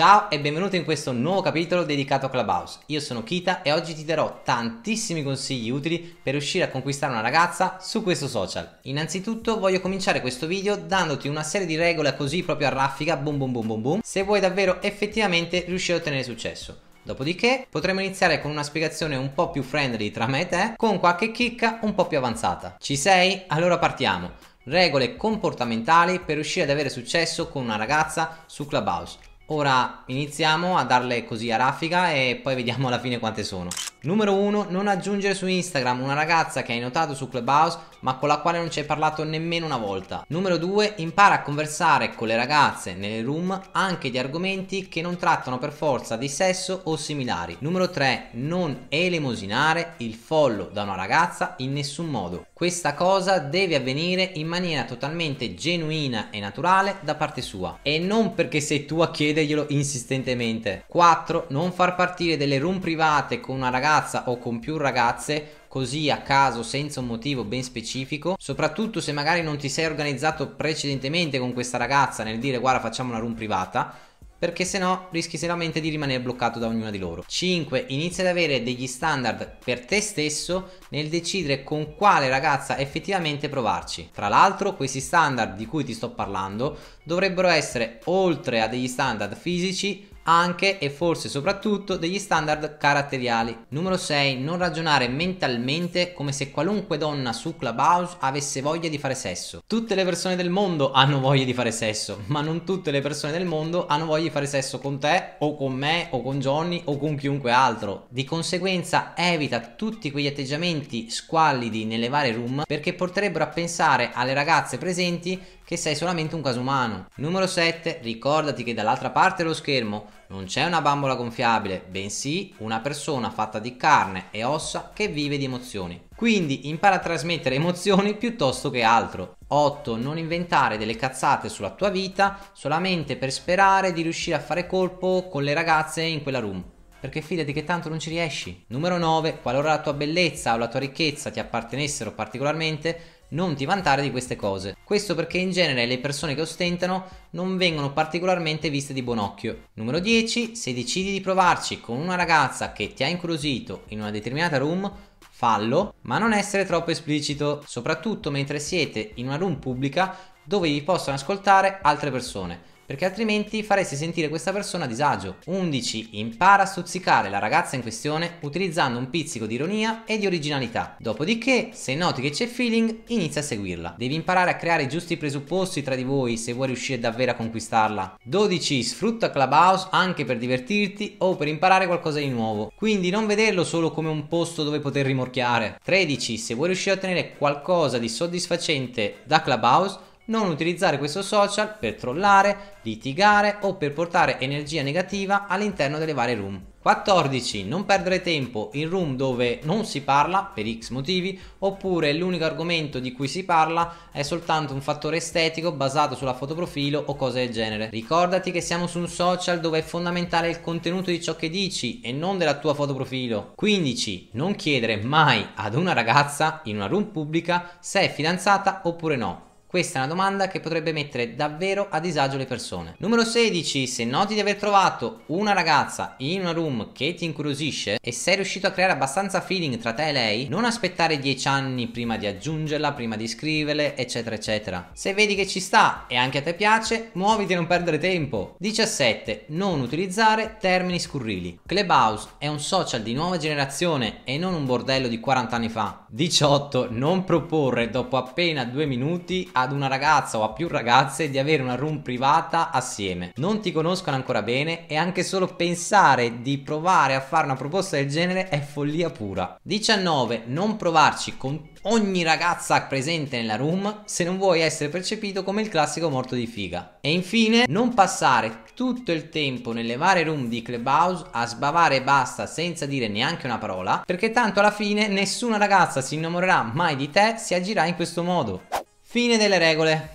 Ciao e benvenuto in questo nuovo capitolo dedicato a Clubhouse. Io sono Kita e oggi ti darò tantissimi consigli utili per riuscire a conquistare una ragazza su questo social. Innanzitutto voglio cominciare questo video dandoti una serie di regole così proprio a raffica, boom boom boom boom boom, se vuoi davvero effettivamente riuscire a ottenere successo. Dopodiché potremo iniziare con una spiegazione un po' più friendly tra me e te, con qualche chicca un po' più avanzata. Ci sei? Allora partiamo regole comportamentali per riuscire ad avere successo con una ragazza su Clubhouse. Ora iniziamo a darle così a raffica e poi vediamo alla fine quante sono. Numero 1. Non aggiungere su Instagram una ragazza che hai notato su Clubhouse ma con la quale non ci hai parlato nemmeno una volta. Numero 2. Impara a conversare con le ragazze nelle room anche di argomenti che non trattano per forza di sesso o similari. Numero 3. Non elemosinare il follow da una ragazza in nessun modo. Questa cosa deve avvenire in maniera totalmente genuina e naturale da parte sua e non perché sei tu a chiederglielo insistentemente. 4. Non far partire delle room private con una ragazza ragazza o con più ragazze così a caso senza un motivo ben specifico soprattutto se magari non ti sei organizzato precedentemente con questa ragazza nel dire guarda facciamo una room privata perché se no rischi seriamente di rimanere bloccato da ognuna di loro. 5. Inizia ad avere degli standard per te stesso nel decidere con quale ragazza effettivamente provarci. Tra l'altro questi standard di cui ti sto parlando dovrebbero essere oltre a degli standard fisici anche e forse soprattutto degli standard caratteriali. Numero 6. Non ragionare mentalmente come se qualunque donna su Clubhouse avesse voglia di fare sesso. Tutte le persone del mondo hanno voglia di fare sesso, ma non tutte le persone del mondo hanno voglia di fare sesso con te o con me o con Johnny o con chiunque altro. Di conseguenza evita tutti quegli atteggiamenti squallidi nelle varie room perché porterebbero a pensare alle ragazze presenti che sei solamente un caso umano. Numero 7. Ricordati che dall'altra parte dello schermo non c'è una bambola gonfiabile, bensì una persona fatta di carne e ossa che vive di emozioni. Quindi impara a trasmettere emozioni piuttosto che altro. 8. Non inventare delle cazzate sulla tua vita solamente per sperare di riuscire a fare colpo con le ragazze in quella room perché fidati che tanto non ci riesci. Numero 9. Qualora la tua bellezza o la tua ricchezza ti appartenessero particolarmente, non ti vantare di queste cose. Questo perché in genere le persone che ostentano non vengono particolarmente viste di buon occhio. Numero 10. Se decidi di provarci con una ragazza che ti ha incuriosito in una determinata room, fallo, ma non essere troppo esplicito, soprattutto mentre siete in una room pubblica dove vi possono ascoltare altre persone perché altrimenti faresti sentire questa persona a disagio. 11. Impara a stuzzicare la ragazza in questione utilizzando un pizzico di ironia e di originalità. Dopodiché, se noti che c'è feeling, inizia a seguirla. Devi imparare a creare i giusti presupposti tra di voi se vuoi riuscire davvero a conquistarla. 12. Sfrutta Clubhouse anche per divertirti o per imparare qualcosa di nuovo. Quindi non vederlo solo come un posto dove poter rimorchiare. 13. Se vuoi riuscire a ottenere qualcosa di soddisfacente da Clubhouse, non utilizzare questo social per trollare, litigare o per portare energia negativa all'interno delle varie room. 14. Non perdere tempo in room dove non si parla per x motivi oppure l'unico argomento di cui si parla è soltanto un fattore estetico basato sulla fotoprofilo o cose del genere. Ricordati che siamo su un social dove è fondamentale il contenuto di ciò che dici e non della tua fotoprofilo. 15. Non chiedere mai ad una ragazza in una room pubblica se è fidanzata oppure no questa è una domanda che potrebbe mettere davvero a disagio le persone. Numero 16. Se noti di aver trovato una ragazza in una room che ti incuriosisce e sei riuscito a creare abbastanza feeling tra te e lei, non aspettare 10 anni prima di aggiungerla, prima di scriverle, eccetera, eccetera. Se vedi che ci sta e anche a te piace, muoviti e non perdere tempo. 17. Non utilizzare termini scurrili. Clubhouse è un social di nuova generazione e non un bordello di 40 anni fa. 18. Non proporre dopo appena due minuti ad una ragazza o a più ragazze di avere una room privata assieme. Non ti conoscono ancora bene e anche solo pensare di provare a fare una proposta del genere è follia pura. 19. Non provarci con ogni ragazza presente nella room se non vuoi essere percepito come il classico morto di figa. E infine, non passare tutto il tempo nelle varie room di Clubhouse a sbavare e basta senza dire neanche una parola, perché tanto alla fine nessuna ragazza ragazza si innamorerà mai di te si agirà in questo modo. Fine delle regole.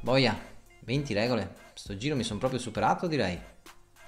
Boia, 20 regole. Sto giro mi sono proprio superato direi.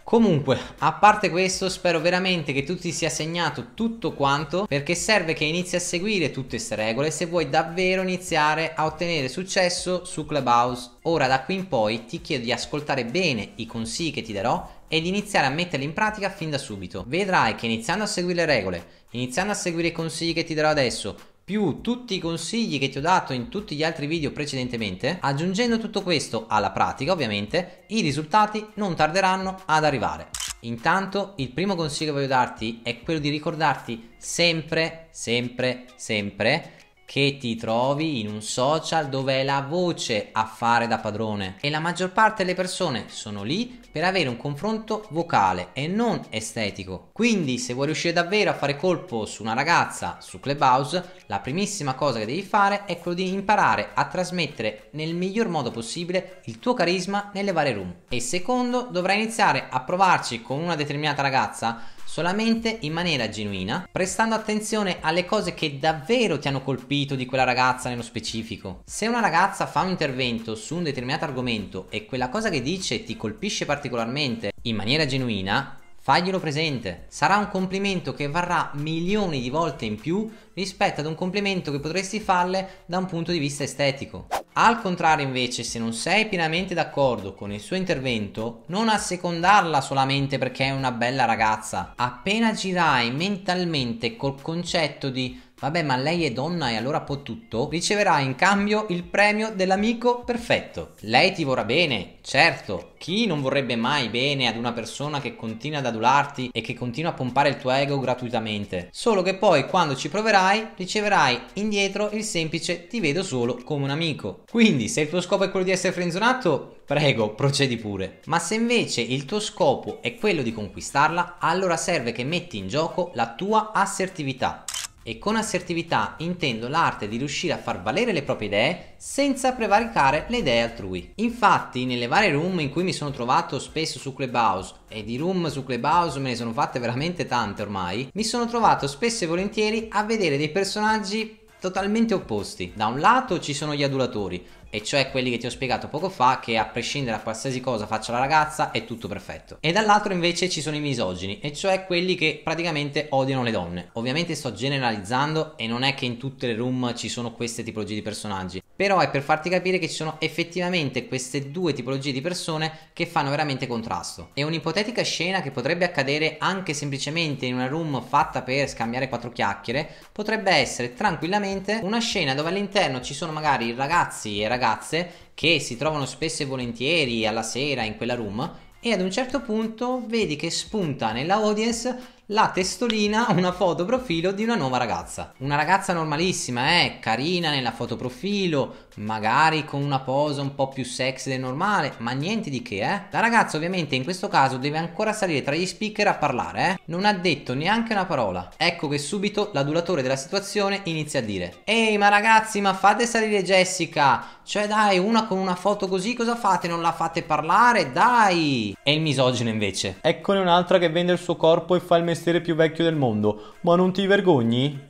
Comunque, a parte questo, spero veramente che tu ti sia segnato tutto quanto perché serve che inizi a seguire tutte queste regole se vuoi davvero iniziare a ottenere successo su Clubhouse. Ora da qui in poi ti chiedo di ascoltare bene i consigli che ti darò ed iniziare a metterli in pratica fin da subito. Vedrai che iniziando a seguire le regole, iniziando a seguire i consigli che ti darò adesso, più tutti i consigli che ti ho dato in tutti gli altri video precedentemente, aggiungendo tutto questo alla pratica ovviamente, i risultati non tarderanno ad arrivare. Intanto il primo consiglio che voglio darti è quello di ricordarti sempre, sempre, sempre che ti trovi in un social dove è la voce a fare da padrone e la maggior parte delle persone sono lì per avere un confronto vocale e non estetico. Quindi se vuoi riuscire davvero a fare colpo su una ragazza su Clubhouse, la primissima cosa che devi fare è quello di imparare a trasmettere nel miglior modo possibile il tuo carisma nelle varie room. E secondo, dovrai iniziare a provarci con una determinata ragazza solamente in maniera genuina, prestando attenzione alle cose che davvero ti hanno colpito di quella ragazza nello specifico. Se una ragazza fa un intervento su un determinato argomento e quella cosa che dice ti colpisce particolarmente in maniera genuina, faglielo presente. Sarà un complimento che varrà milioni di volte in più rispetto ad un complimento che potresti farle da un punto di vista estetico. Al contrario invece, se non sei pienamente d'accordo con il suo intervento, non assecondarla solamente perché è una bella ragazza. Appena girai mentalmente col concetto di vabbè ma lei è donna e allora può tutto, riceverai in cambio il premio dell'amico perfetto. Lei ti vorrà bene, certo, chi non vorrebbe mai bene ad una persona che continua ad adularti e che continua a pompare il tuo ego gratuitamente? Solo che poi quando ci proverai riceverai, riceverai indietro il semplice ti vedo solo come un amico. Quindi se il tuo scopo è quello di essere frenzonato, prego, procedi pure. Ma se invece il tuo scopo è quello di conquistarla, allora serve che metti in gioco la tua assertività e con assertività intendo l'arte di riuscire a far valere le proprie idee senza prevaricare le idee altrui. Infatti nelle varie room in cui mi sono trovato spesso su Clubhouse e di room su Clubhouse me ne sono fatte veramente tante ormai, mi sono trovato spesso e volentieri a vedere dei personaggi totalmente opposti. Da un lato ci sono gli adulatori, e cioè quelli che ti ho spiegato poco fa che a prescindere da qualsiasi cosa faccia la ragazza è tutto perfetto e dall'altro invece ci sono i misogini e cioè quelli che praticamente odiano le donne ovviamente sto generalizzando e non è che in tutte le room ci sono queste tipologie di personaggi però è per farti capire che ci sono effettivamente queste due tipologie di persone che fanno veramente contrasto e un'ipotetica scena che potrebbe accadere anche semplicemente in una room fatta per scambiare quattro chiacchiere potrebbe essere tranquillamente una scena dove all'interno ci sono magari ragazzi e ragazze ragazze che si trovano spesso e volentieri alla sera in quella room e ad un certo punto vedi che spunta nella audience la testolina una foto profilo di una nuova ragazza. Una ragazza normalissima, eh, carina nella foto profilo, magari con una posa un po' più sexy del normale, ma niente di che, eh. La ragazza ovviamente in questo caso deve ancora salire tra gli speaker a parlare, eh. Non ha detto neanche una parola. Ecco che subito l'adulatore della situazione inizia a dire "Ehi, ma ragazzi, ma fate salire Jessica! Cioè dai, una con una foto così cosa fate? Non la fate parlare? Dai!" E il misogino invece. Eccone un'altra che vende il suo corpo e fa il messaggio mestiere più vecchio del mondo, ma non ti vergogni?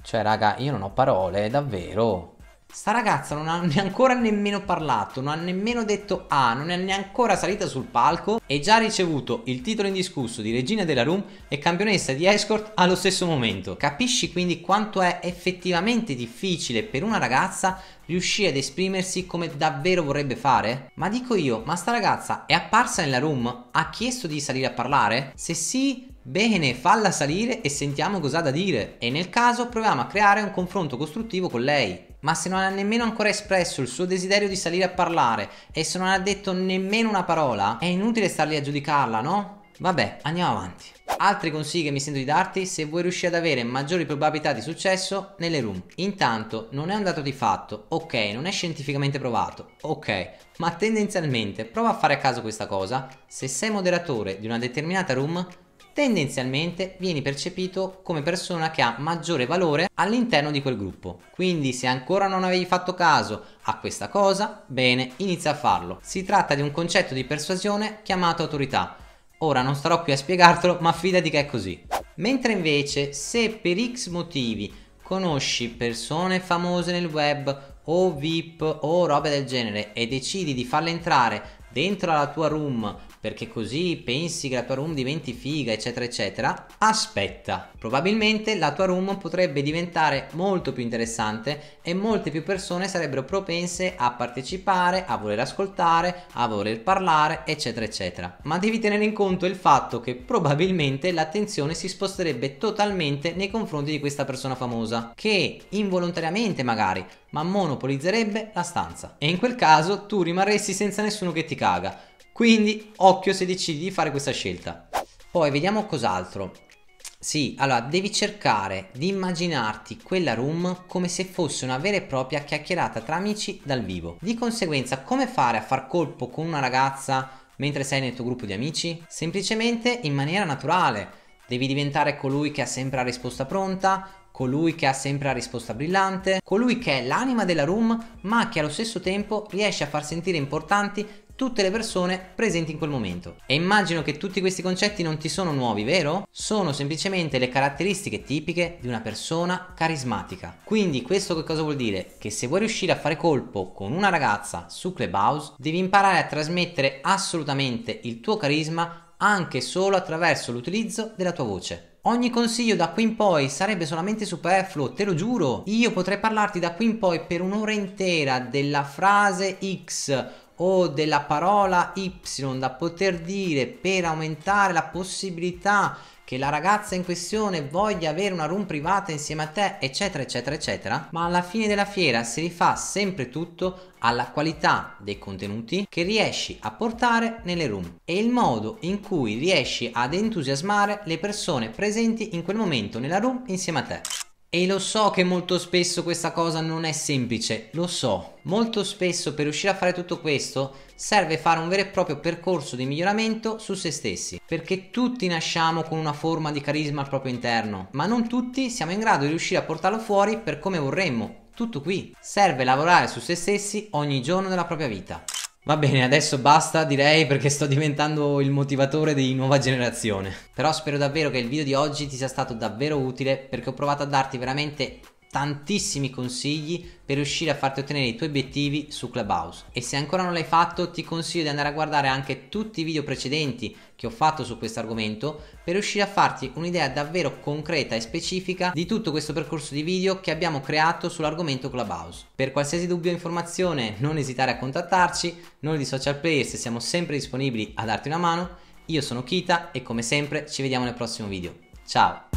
Cioè, raga, io non ho parole, davvero. Sta ragazza non ha ancora nemmeno parlato, non ha nemmeno detto ah, non è neanche salita sul palco e già ha ricevuto il titolo indiscusso di regina della room e campionessa di escort allo stesso momento. Capisci quindi quanto è effettivamente difficile per una ragazza riuscire ad esprimersi come davvero vorrebbe fare? Ma dico io, ma sta ragazza è apparsa nella room? Ha chiesto di salire a parlare? Se sì, Bene, falla salire e sentiamo cosa ha da dire e nel caso proviamo a creare un confronto costruttivo con lei ma se non ha nemmeno ancora espresso il suo desiderio di salire a parlare e se non ha detto nemmeno una parola, è inutile star lì a giudicarla, no? Vabbè, andiamo avanti. Altri consigli che mi sento di darti se vuoi riuscire ad avere maggiori probabilità di successo nelle room. Intanto non è un dato di fatto, ok, non è scientificamente provato, ok, ma tendenzialmente prova a fare a caso questa cosa. Se sei moderatore di una determinata room, tendenzialmente vieni percepito come persona che ha maggiore valore all'interno di quel gruppo. Quindi se ancora non avevi fatto caso a questa cosa, bene, inizia a farlo. Si tratta di un concetto di persuasione chiamato autorità. Ora non starò qui a spiegartelo, ma fidati che è così. Mentre invece se per X motivi conosci persone famose nel web o VIP o robe del genere e decidi di farle entrare dentro la tua room perché così pensi che la tua room diventi figa, eccetera, eccetera, aspetta. Probabilmente la tua room potrebbe diventare molto più interessante e molte più persone sarebbero propense a partecipare, a voler ascoltare, a voler parlare, eccetera, eccetera. Ma devi tenere in conto il fatto che probabilmente l'attenzione si sposterebbe totalmente nei confronti di questa persona famosa, che involontariamente magari, ma monopolizzerebbe la stanza. E in quel caso tu rimarresti senza nessuno che ti caga quindi occhio se decidi di fare questa scelta. Poi vediamo cos'altro. Sì, allora devi cercare di immaginarti quella room come se fosse una vera e propria chiacchierata tra amici dal vivo. Di conseguenza, come fare a far colpo con una ragazza mentre sei nel tuo gruppo di amici? Semplicemente in maniera naturale. Devi diventare colui che ha sempre la risposta pronta, colui che ha sempre la risposta brillante, colui che è l'anima della room ma che allo stesso tempo riesce a far sentire importanti tutte le persone presenti in quel momento. E immagino che tutti questi concetti non ti sono nuovi, vero? Sono semplicemente le caratteristiche tipiche di una persona carismatica. Quindi questo che cosa vuol dire? Che se vuoi riuscire a fare colpo con una ragazza su Clubhouse, devi imparare a trasmettere assolutamente il tuo carisma anche solo attraverso l'utilizzo della tua voce. Ogni consiglio da qui in poi sarebbe solamente superfluo, te lo giuro. Io potrei parlarti da qui in poi per un'ora intera della frase X o della parola Y da poter dire per aumentare la possibilità che la ragazza in questione voglia avere una room privata insieme a te, eccetera, eccetera, eccetera, ma alla fine della fiera si rifà sempre tutto alla qualità dei contenuti che riesci a portare nelle room e il modo in cui riesci ad entusiasmare le persone presenti in quel momento nella room insieme a te. E lo so che molto spesso questa cosa non è semplice, lo so. Molto spesso per riuscire a fare tutto questo serve fare un vero e proprio percorso di miglioramento su se stessi, perché tutti nasciamo con una forma di carisma al proprio interno, ma non tutti siamo in grado di riuscire a portarlo fuori per come vorremmo. Tutto qui. Serve lavorare su se stessi ogni giorno della propria vita. Va bene, adesso basta direi perché sto diventando il motivatore di nuova generazione. Però spero davvero che il video di oggi ti sia stato davvero utile perché ho provato a darti veramente tantissimi consigli per riuscire a farti ottenere i tuoi obiettivi su Clubhouse e se ancora non l'hai fatto ti consiglio di andare a guardare anche tutti i video precedenti che ho fatto su questo argomento per riuscire a farti un'idea davvero concreta e specifica di tutto questo percorso di video che abbiamo creato sull'argomento Clubhouse. Per qualsiasi dubbio o informazione non esitare a contattarci, noi di Social Players siamo sempre disponibili a darti una mano, io sono Kita e come sempre ci vediamo nel prossimo video. Ciao!